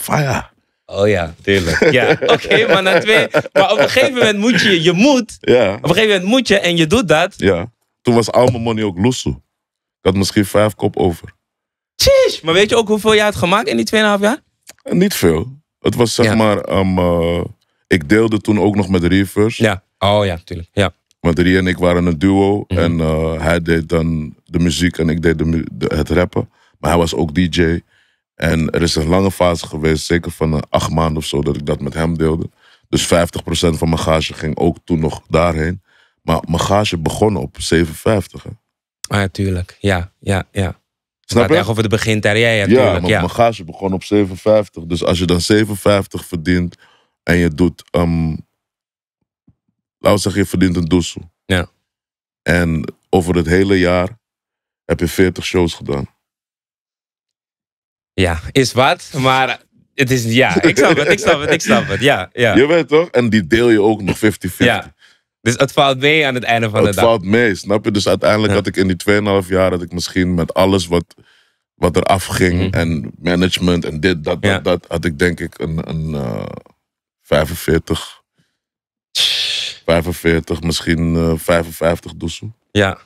Oh ja, tuurlijk. Ja. Oké, maar na twee. Maar op een gegeven moment moet je, je moet. Ja. Op een gegeven moment moet je en je doet dat. Ja. Toen was al mijn money ook loesoe. Ik had misschien vijf kop over. Tjus, maar weet je ook hoeveel je had gemaakt in die 2,5 jaar? Niet veel. Het was zeg maar. Ehm, eh, ik deelde toen ook nog met Reverse. Ja. Oh ja, tuurlijk. Ja. Want Rie en ik waren een duo. Mhm. En eh, hij deed dan de muziek en ik deed de, het rappen. Maar hij was ook DJ. En er is een lange fase geweest, zeker van eh, acht maanden of zo, dat ik dat met hem deelde. Dus 50% van mijn gage ging ook toen nog daarheen. Maar mijn gage begon op 57. Hè? Ah, tuurlijk. Ja, ja, ja. Snap je? Het echt over de begintijd. Ja, ja, tuurlijk. ja, maar ja. mijn gage begon op 57. Dus als je dan 57 verdient en je doet um, laten we zeggen, je verdient een doezel. Ja. En over het hele jaar heb je 40 shows gedaan. Ja, is wat, maar het is, ja, ik snap het, ik snap het, ik snap het, ja. ja. Je weet toch? En die deel je ook nog 50-50. Ja. Dus het valt mee aan het einde van de dag. Het valt mee, snap je? Dus uiteindelijk had ik in die 2,5 jaar, dat ik misschien met alles wat, wat er afging, mhm. en management en dit, dat, dat, dat, had ik denk ik een, een uh, eh, 45 45, misschien 55 eh, doezoe. Ja.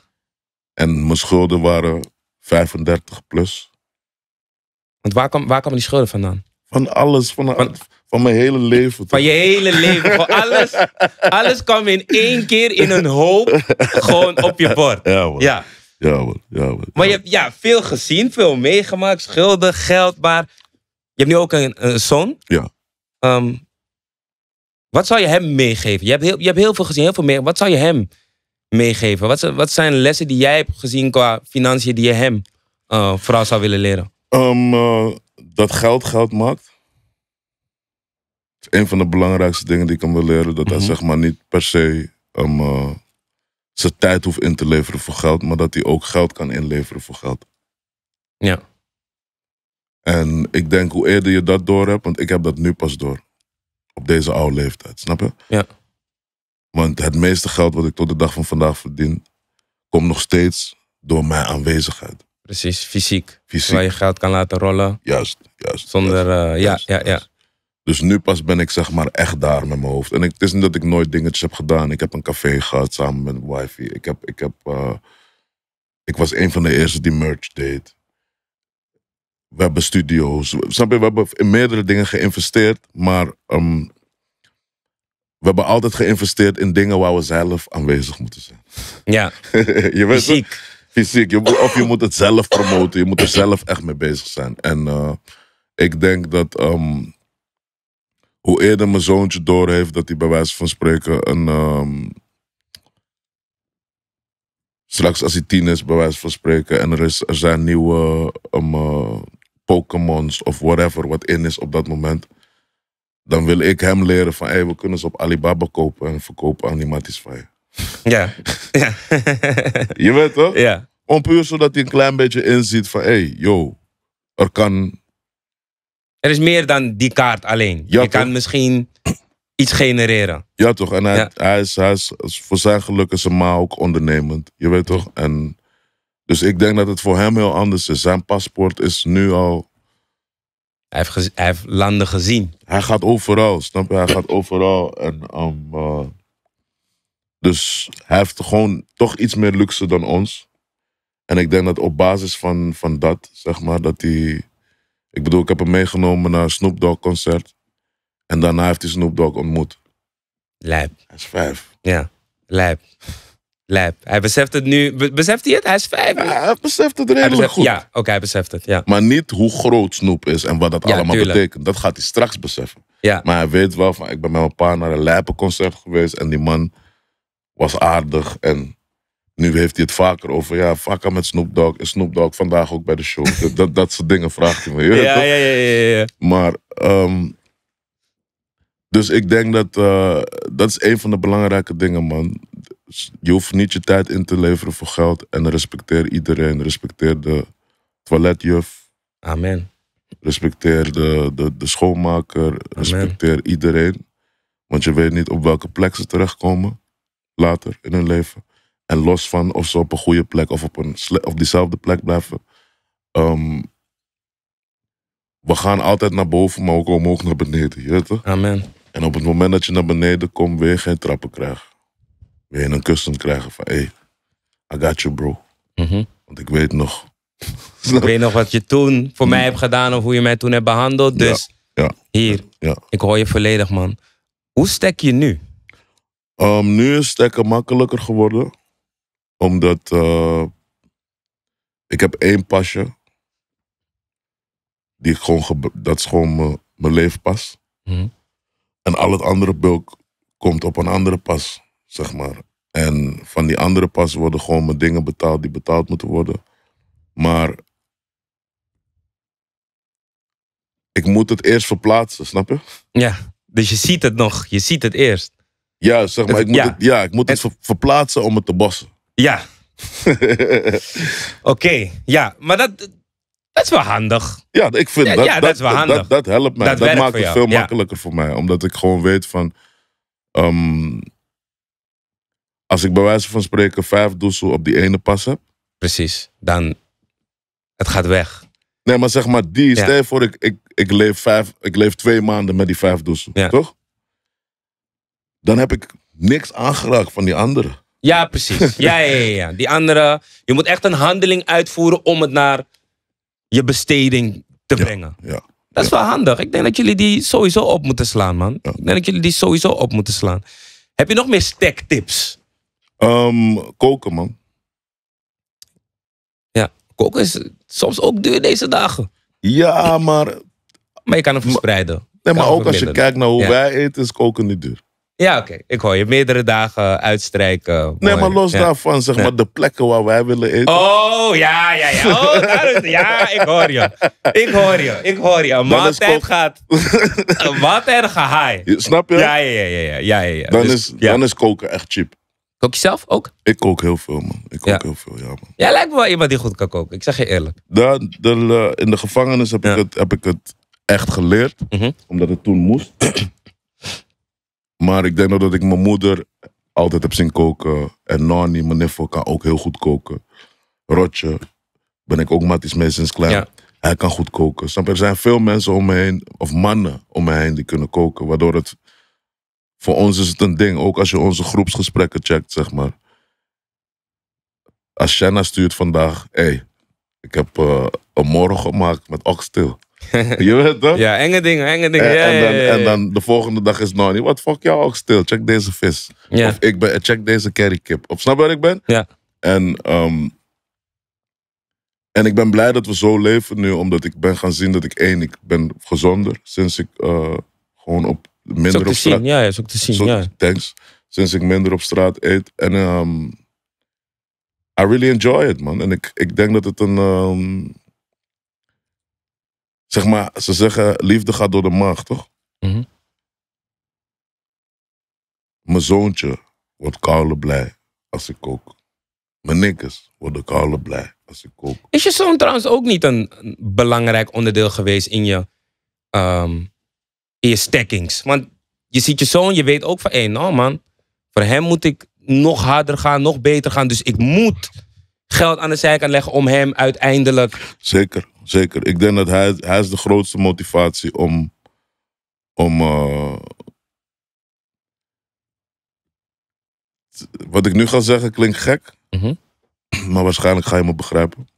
En mijn schulden waren 35 plus. Want waar kwamen waar kwam die schulden vandaan? Van alles, van, van, mijn hele leven. Van je hele leven. Van alles, alles kwam in één keer in een hoop gewoon op je bord. Ja, man. Ja. Ja, ja Maar je hebt ja, veel gezien, veel meegemaakt. Schulden, geld, maar je hebt nu ook een, een zoon. Ja. Ehm, wat zou je hem meegeven? Je hebt heel, je hebt heel veel gezien, heel veel meer. Wat zou je hem meegeven? Wat, wat zijn lessen die jij hebt gezien qua financiën die je hem eh, vooral zou willen leren? Ehm, eh, dat geld geld maakt. Een van de belangrijkste dingen die ik hem wil leren. Dat hij mhm. zeg maar niet per se ehm, eh, zijn tijd hoeft in te leveren voor geld. Maar dat hij ook geld kan inleveren voor geld. Ja. En ik denk hoe eerder je dat door hebt. Want ik heb dat nu pas door op deze oude leeftijd, snap je? Ja. Want het meeste geld wat ik tot de dag van vandaag verdien, komt nog steeds door mijn aanwezigheid. Precies, fysiek. Waar je geld kan laten rollen. Juist, juist. Zonder, eh, ja, ja, ja. Dus nu pas ben ik zeg maar echt daar met mijn hoofd. En het is niet dat ik nooit dingetjes heb gedaan. Ik heb een café gehad samen met wifi. Ik heb, ik heb, eh, ik was een van de eerste die merch deed. We hebben studio's. Snap je, we hebben in meerdere dingen geïnvesteerd, maar ehm, we hebben altijd geïnvesteerd in dingen waar we zelf aanwezig moeten zijn. Ja, je weet fysiek. Fysiek. Je of je moet het zelf promoten, je moet er zelf echt mee bezig zijn. En eh, ik denk dat ehm, hoe eerder mijn zoontje heeft dat hij bij wijze van spreken een. Ehm, straks als hij tien is, bij wijze van spreken, en er, is, zijn nieuwe eh, Pokémons of whatever wat in is op dat moment. Dan wil ik hem leren van, hey, we kunnen ze op Alibaba kopen en verkopen aan die Ja. ja. je weet toch? Ja. Om puur zodat hij een klein beetje inziet van, hey, yo, er kan... Er is meer dan die kaart alleen. je kan misschien iets genereren. Ja, toch? En hij, ja. hij, is, hij is, voor zijn geluk is zijn ma ook ondernemend. Je weet toch? En dus ik denk dat het voor hem heel anders is. Zijn paspoort is nu al. Hij heeft, landen gezien. Hij gaat overal, snap je? Hij gaat overal. En, um, eh, dus hij heeft gewoon toch iets meer luxe dan ons. En ik denk dat op basis van, van dat, zeg maar, dat hij. Ik bedoel, ik heb hem meegenomen naar een Snoop Dogg concert. En daarna heeft hij Snoop Dogg ontmoet. Lijp. Hij is vijf. Ja, lijp. Hij beseft het nu. beseft hij het? Hij is vijf. Ja, hij beseft het redelijk beseft, goed. Ja, oké, hij beseft het. Ja. Maar niet hoe groot Snoep is en wat dat allemaal betekent. Dat gaat hij straks beseffen. Ja. Maar hij weet wel van, ik ben met mijn pa naar een Lijpenconcert geweest en die man was aardig en nu heeft hij het vaker over, ja, vaker met Snoop Dogg. En vandaag ook bij de show. dat, dat, dat, soort dingen vraagt hij me. Ja, ja, ja, ja, ja, Maar, ehm, dus ik denk dat, eh, dat is een van de belangrijke dingen, man je hoeft niet je tijd in te leveren voor geld. En respecteer iedereen. Respecteer de toiletjuf. Amen. Respecteer de, de, de schoonmaker. Respecteer iedereen. Want je weet niet op welke plek ze terechtkomen later in hun leven. En los van of ze op een goede plek of op, een op diezelfde plek blijven. Ehm, we gaan altijd naar boven, maar ook omhoog naar beneden. Je weet Amen. En op het moment dat je naar beneden komt, weer geen trappen krijgt en je een kussen krijgen van, hey, I got you bro. Mhm. Want ik weet nog. ik weet nog wat je toen voor mij hebt gedaan of hoe je mij toen hebt behandeld. Dus ja, hier, ja. ik hoor je volledig man. Hoe stek je nu? Ehm, nu is stekken makkelijker geworden. Omdat eh, ik heb één pasje. Die gewoon dat is gewoon mijn leefpas. Mm. En al het andere bulk komt op een andere pas zeg maar. En van die andere pas worden gewoon mijn dingen betaald die betaald moeten worden. Maar ik moet het eerst verplaatsen, snap je? Ja, dus je ziet het nog, je ziet het eerst. Ja, zeg maar, ik moet ja. het, ja, ik moet het, verplaatsen om het te bossen. Ja. Oké, ja, maar dat, dat is wel handig. Ja, ik vind dat, dat, dat, wel handig. Dat, helpt mij. Dat, maakt het veel makkelijker voor mij, omdat ik gewoon weet van. Ehm, als ik bij wijze van spreken vijf doezel op die ene pas heb. Precies, dan het gaat weg. Nee, maar zeg maar die, stel voor ik, ik, ik, leef vijf, ik leef twee maanden met die vijf doezel, toch? Dan heb ik niks aangeraakt van die andere. Ja, precies. Ja, ja, ja, Die andere, je moet echt een handeling uitvoeren om het naar je besteding te brengen. Ja, dat is wel handig. Ik denk dat jullie die sowieso op moeten slaan, man. Ik denk dat jullie die sowieso op moeten slaan. Heb je nog meer stacktips? Ehm, koken, man. Ja, koken is soms ook duur deze dagen. Ja, maar... Maar je kan het verspreiden. Nee, maar ook als je kijkt naar hoe wij eten, is koken niet duur. Ja, oké. Ik hoor je meerdere dagen uitstrijken. Nee, maar los daarvan, zeg maar, de plekken waar wij willen eten. Oh, ja, ja, ja. Oh, is, ja, ik hoor je. Ik hoor je. Ik hoor je. Een maaltijd gaat... Wat maaltijd gaat high. Snap je? Ja, ja, ja. ja, ja, ja, Dan, dus is, dan is koken echt cheap. Kook je zelf ook? Ik kook heel veel, man. Ik kook heel veel, ja, man. Jij lijkt me wel iemand die goed kan koken. Ik zeg je eerlijk. de, eh, in de gevangenis heb, ik, het, heb ik het echt geleerd. Mhm. Omdat het toen moest. maar ik denk dat ik mijn moeder altijd heb zien koken. En Nani, mijn niffel, kan ook heel goed koken. Rotje, ben ik ook matties mee sinds klein. Hij kan goed koken. Er zijn veel mensen om me heen, of mannen om me heen, die kunnen koken. Waardoor het voor ons is het een ding, ook als je onze groepsgesprekken checkt, zeg maar. Als Shanna stuurt vandaag, hé, hey, ik heb eh, een morgen gemaakt met Oxtail. je weet toch? Ja, enge dingen, enge dingen. En, dan, en dan, de volgende dag is niet. wat fuck jou Oxtail, check deze vis. Of ik ben, check deze kerrykip. Of snap waar ik ben? Ja. En, ehm, en ik ben blij dat we zo leven nu, omdat ik ben gaan zien dat ik één, ik ben gezonder sinds ik eh, gewoon op minder op straat... Ja, is ook te zien, ja. Thanks. Sinds ik minder op straat eet. En ehm, I really enjoy it, man. En ik, ik denk dat het een... Ehm, zeg maar, ze zeggen liefde gaat door de maag, toch? Mhm. Mijn zoontje wordt koude blij als ik kook. Mijn nikkers worden koude blij als ik kook. Is je zoon trouwens ook niet een belangrijk onderdeel geweest in je ehm, je stackings. Want je ziet je zoon, je weet ook van, hé, nou man, voor hem moet ik nog harder gaan, nog beter gaan. Dus ik moet geld aan de zijkant leggen om hem uiteindelijk. Zeker, zeker. Ik denk dat hij, hij is de grootste motivatie om. om eh, wat ik nu ga zeggen klinkt gek, mhm. maar waarschijnlijk ga je me begrijpen.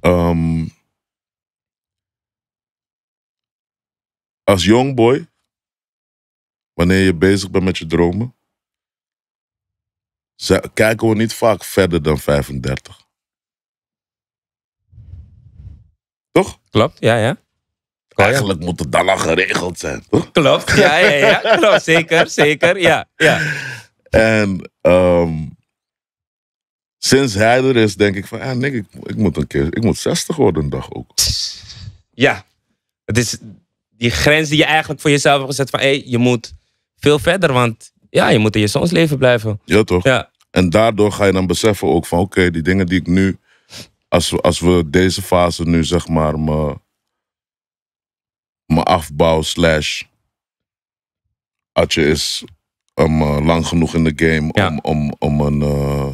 Um, als young boy, wanneer je bezig bent met je dromen, kijken we niet vaak verder dan 35. Toch? Klopt, ja, oh, ja. Eigenlijk moet het dan al geregeld zijn, toch? Klopt, ja, ja, ja. zeker, zeker, ja. ja. En ehm, sinds hij er is, denk ik van, ah, nee, ik, ik, moet een keer, ik moet 60 worden een dag ook. Ja, het is, die grens die je eigenlijk voor jezelf hebt gezet van hé, hey, je moet veel verder, want ja, je moet in je leven blijven. Ja, toch? Ja. En daardoor ga je dan beseffen ook van oké, die dingen die ik nu, als we, als we deze fase nu zeg maar me, me afbouw slash Atje is um, eh, lang genoeg in de game om, om, om een, eh,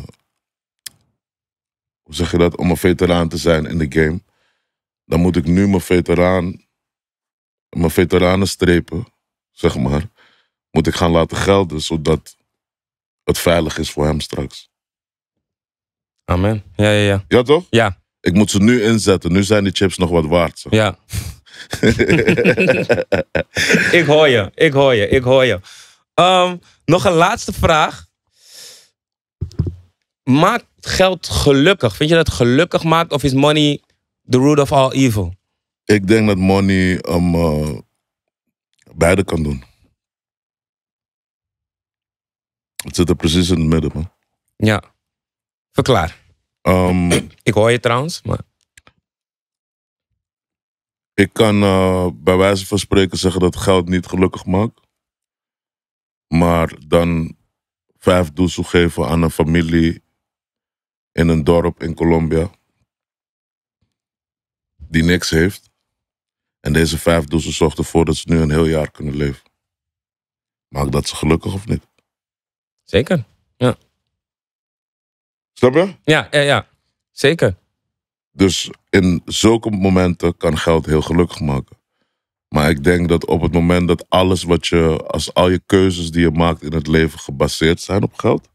hoe zeg je dat, om een veteraan te zijn in de game. Dan moet ik nu mijn veteraan mijn veteranenstrepen, zeg maar, moet ik gaan laten gelden, zodat het veilig is voor hem straks. Amen. Ja, ja, ja. Ja, toch? Ja. Ik moet ze nu inzetten. Nu zijn die chips nog wat waard. Ja. ik hoor je, ik hoor je, ik hoor je. Ehm, nog een laatste vraag. Maakt geld gelukkig? Vind je dat gelukkig maakt of is money the root of all evil? Ik denk dat money om eh, beide kan doen. Het zit er precies in het midden, man. Ja. Verklaar. Ehm, ik hoor je trouwens, maar... Ik kan eh, bij wijze van spreken zeggen dat geld niet gelukkig maakt. Maar dan vijf doezel geven aan een familie in een dorp in Colombia die niks heeft. En deze vijf doelen zorgen ervoor dat ze nu een heel jaar kunnen leven. Maakt dat ze gelukkig of niet? Zeker, ja. Snap je? Ja, ja, ja. Zeker. Dus in zulke momenten kan geld heel gelukkig maken. Maar ik denk dat op het moment dat alles wat je, als al je keuzes die je maakt in het leven gebaseerd zijn op geld,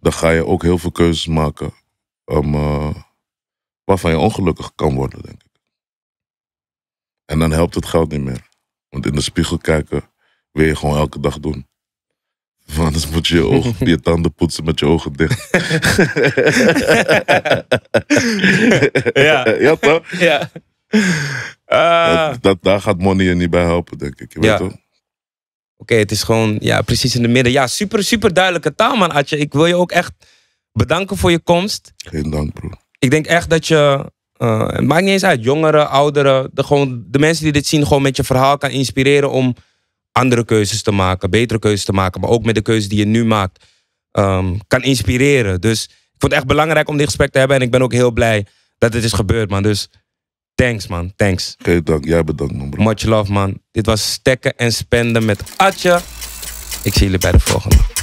dan ga je ook heel veel keuzes maken um, uh, waarvan je ongelukkig kan worden, denk ik. En dan helpt het geld niet meer. Want in de spiegel kijken wil je gewoon elke dag doen. Want anders moet je je, tanden poetsen met je ogen dicht. ja. ja, toch? Ja. Ah. Dat, daar gaat money je niet bij helpen, denk ik. Je weet ja. toch? Oké, het is gewoon ja, precies in de midden. Ja, super, super duidelijke taal, man, Adje. Ik wil je ook echt bedanken voor je komst. Geen dank, bro. Ik denk echt dat je uh, het maakt niet eens uit. Jongeren, ouderen. De, gewoon, de mensen die dit zien, gewoon met je verhaal kan inspireren om andere keuzes te maken, betere keuzes te maken. Maar ook met de keuze die je nu maakt, um, kan inspireren. Dus ik vond het echt belangrijk om dit gesprek te hebben. En ik ben ook heel blij dat het is gebeurd, man. Dus thanks, man. Thanks. Oké, dank. Jij bedankt, man. Bro. Much love, man. Dit was Stekken en Spenden met Atje. Ik zie jullie bij de volgende.